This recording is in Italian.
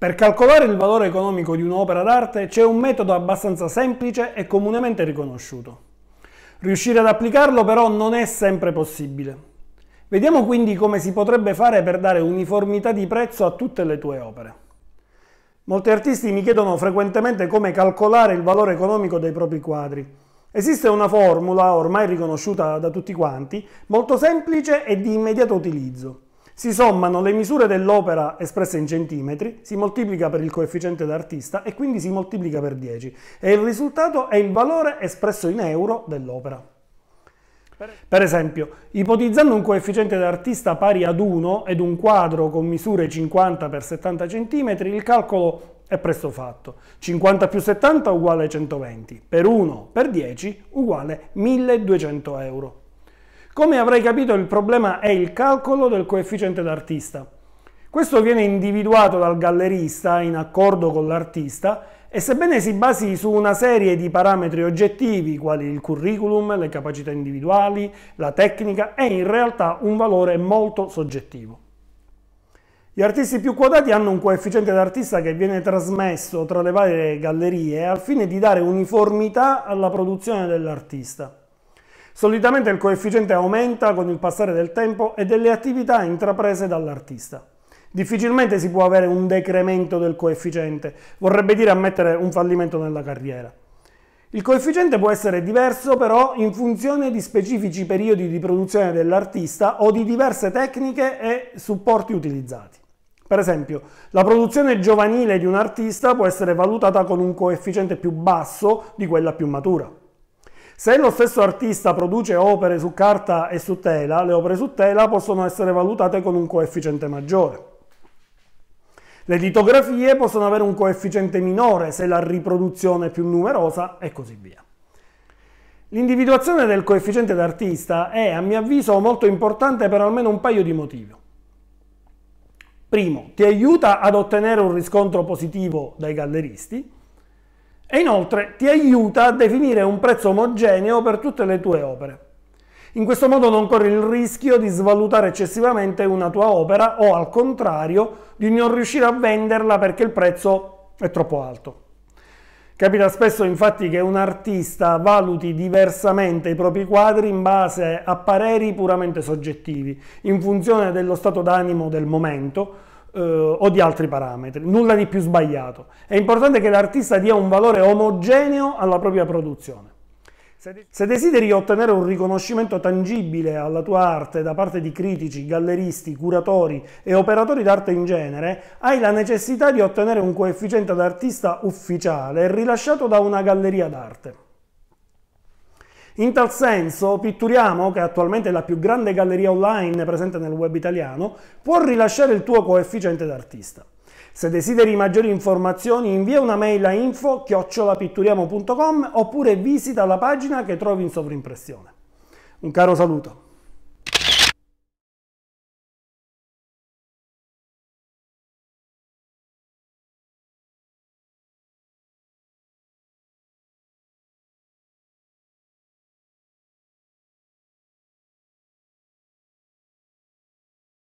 Per calcolare il valore economico di un'opera d'arte c'è un metodo abbastanza semplice e comunemente riconosciuto. Riuscire ad applicarlo però non è sempre possibile. Vediamo quindi come si potrebbe fare per dare uniformità di prezzo a tutte le tue opere. Molti artisti mi chiedono frequentemente come calcolare il valore economico dei propri quadri. Esiste una formula, ormai riconosciuta da tutti quanti, molto semplice e di immediato utilizzo. Si sommano le misure dell'opera espresse in centimetri, si moltiplica per il coefficiente d'artista e quindi si moltiplica per 10 e il risultato è il valore espresso in euro dell'opera. Per esempio, ipotizzando un coefficiente d'artista pari ad 1 ed un quadro con misure 50 x 70 cm, il calcolo è presto fatto. 50 più 70 uguale 120, per 1 per 10 uguale 1200 euro. Come avrai capito il problema è il calcolo del coefficiente d'artista. Questo viene individuato dal gallerista in accordo con l'artista e sebbene si basi su una serie di parametri oggettivi quali il curriculum, le capacità individuali, la tecnica, è in realtà un valore molto soggettivo. Gli artisti più quotati hanno un coefficiente d'artista che viene trasmesso tra le varie gallerie al fine di dare uniformità alla produzione dell'artista. Solitamente il coefficiente aumenta con il passare del tempo e delle attività intraprese dall'artista. Difficilmente si può avere un decremento del coefficiente, vorrebbe dire ammettere un fallimento nella carriera. Il coefficiente può essere diverso però in funzione di specifici periodi di produzione dell'artista o di diverse tecniche e supporti utilizzati. Per esempio, la produzione giovanile di un artista può essere valutata con un coefficiente più basso di quella più matura. Se lo stesso artista produce opere su carta e su tela, le opere su tela possono essere valutate con un coefficiente maggiore. Le litografie possono avere un coefficiente minore se la riproduzione è più numerosa e così via. L'individuazione del coefficiente d'artista è, a mio avviso, molto importante per almeno un paio di motivi. Primo, ti aiuta ad ottenere un riscontro positivo dai galleristi e inoltre ti aiuta a definire un prezzo omogeneo per tutte le tue opere. In questo modo non corri il rischio di svalutare eccessivamente una tua opera o al contrario di non riuscire a venderla perché il prezzo è troppo alto. Capita spesso infatti che un artista valuti diversamente i propri quadri in base a pareri puramente soggettivi, in funzione dello stato d'animo del momento, eh, o di altri parametri, nulla di più sbagliato. È importante che l'artista dia un valore omogeneo alla propria produzione. Se desideri ottenere un riconoscimento tangibile alla tua arte da parte di critici, galleristi, curatori e operatori d'arte in genere, hai la necessità di ottenere un coefficiente d'artista ufficiale rilasciato da una galleria d'arte. In tal senso, Pitturiamo, che attualmente è la più grande galleria online presente nel web italiano, può rilasciare il tuo coefficiente d'artista. Se desideri maggiori informazioni invia una mail a info chiocciolapitturiamo.com oppure visita la pagina che trovi in sovrimpressione. Un caro saluto.